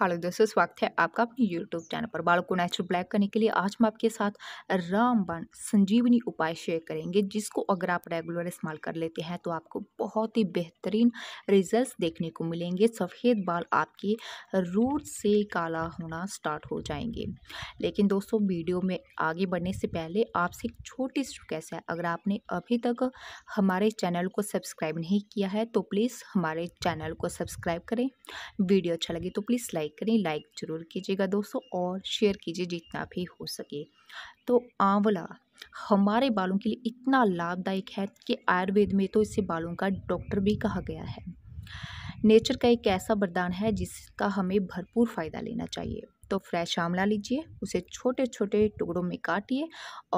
hello दोस्तों स्वागत है आपका अपने यूट्यूब चैनल पर बाल को नेचुरल ब्लैक करने के लिए आज हम आपके साथ रामबन संजीवनी उपाय शेयर करेंगे जिसको अगर आप रेगुलर इस्तेमाल कर लेते हैं तो आपको बहुत ही बेहतरीन रिजल्ट्स देखने को मिलेंगे सफ़ेद बाल आपके रूट से काला होना स्टार्ट हो जाएंगे लेकिन दोस्तों वीडियो में आगे बढ़ने से पहले आपसे एक छोटी सी रिक्वेस्ट है अगर आपने अभी तक हमारे चैनल को सब्सक्राइब नहीं किया है तो प्लीज़ हमारे चैनल को सब्सक्राइब करें वीडियो अच्छा लगे तो प्लीज़ लाइक लाइक करें लाइक ज़रूर कीजिएगा दोस्तों और शेयर कीजिए जितना भी हो सके तो आंवला हमारे बालों के लिए इतना लाभदायक है कि आयुर्वेद में तो इसे बालों का डॉक्टर भी कहा गया है नेचर का एक ऐसा वरदान है जिसका हमें भरपूर फ़ायदा लेना चाहिए तो फ्रेश आंवला लीजिए उसे छोटे छोटे टुकड़ों में काटिए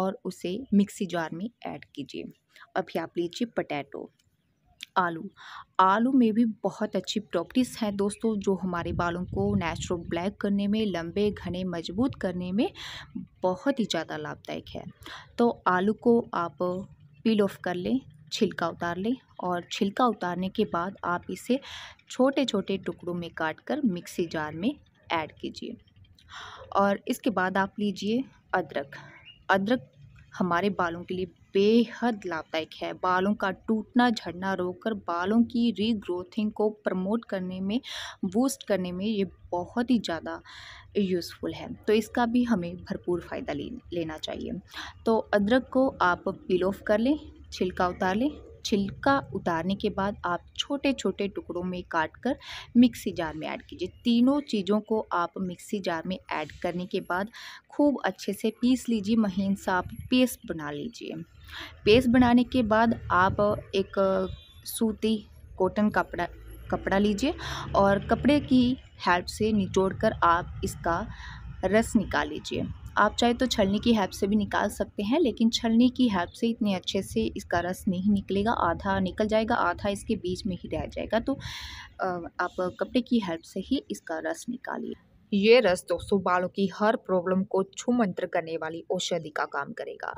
और उसे मिक्सी जार में ऐड कीजिए अभी आप लीजिए पटैटो आलू आलू में भी बहुत अच्छी प्रॉपर्टीज़ हैं दोस्तों जो हमारे बालों को नेचुरल ब्लैक करने में लंबे घने मजबूत करने में बहुत ही ज़्यादा लाभदायक है तो आलू को आप पील ऑफ कर लें छिलका उतार लें और छिलका उतारने के बाद आप इसे छोटे छोटे टुकड़ों में काट कर मिक्सी जार में ऐड कीजिए और इसके बाद आप लीजिए अदरक अदरक हमारे बालों के लिए बेहद लाभदायक है बालों का टूटना झड़ना रोककर बालों की रीग्रोथिंग को प्रमोट करने में बूस्ट करने में ये बहुत ही ज़्यादा यूज़फुल है तो इसका भी हमें भरपूर फ़ायदा ले, लेना चाहिए तो अदरक को आप पिल ऑफ कर लें छिलका उतार लें छिलका उतारने के बाद आप छोटे छोटे टुकड़ों में काट कर मिक्सी जार में ऐड कीजिए तीनों चीज़ों को आप मिक्सी जार में ऐड करने के बाद खूब अच्छे से पीस लीजिए महीन सा आप पेस्ट बना लीजिए पेस्ट बनाने के बाद आप एक सूती कॉटन कपड़ा कपड़ा लीजिए और कपड़े की हेल्प से निचोड़ आप इसका रस निकाल लीजिए आप चाहे तो छलनी की हेल्प से भी निकाल सकते हैं लेकिन छलनी की हेल्प से इतने अच्छे से इसका रस नहीं निकलेगा आधा निकल जाएगा आधा इसके बीच में ही रह जाएगा तो आप कपड़े की हेल्प से ही इसका रस निकालिए ये रस दोस्तों बालों की हर प्रॉब्लम को छुमंत्र करने वाली औषधि का काम करेगा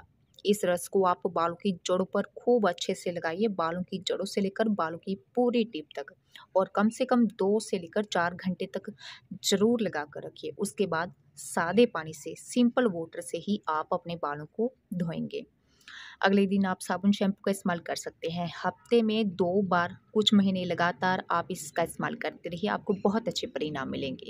इस रस को आप बालों की जड़ों पर खूब अच्छे से लगाइए बालों की जड़ों से लेकर बालों की पूरी टिप तक और कम से कम दो से लेकर चार घंटे तक ज़रूर लगा कर रखिए उसके बाद सादे पानी से सिंपल वाटर से ही आप अपने बालों को धोएंगे अगले दिन आप साबुन शैम्पू का इस्तेमाल कर सकते हैं हफ्ते में दो बार कुछ महीने लगातार आप इसका इस्तेमाल करते रहिए आपको बहुत अच्छे परिणाम मिलेंगे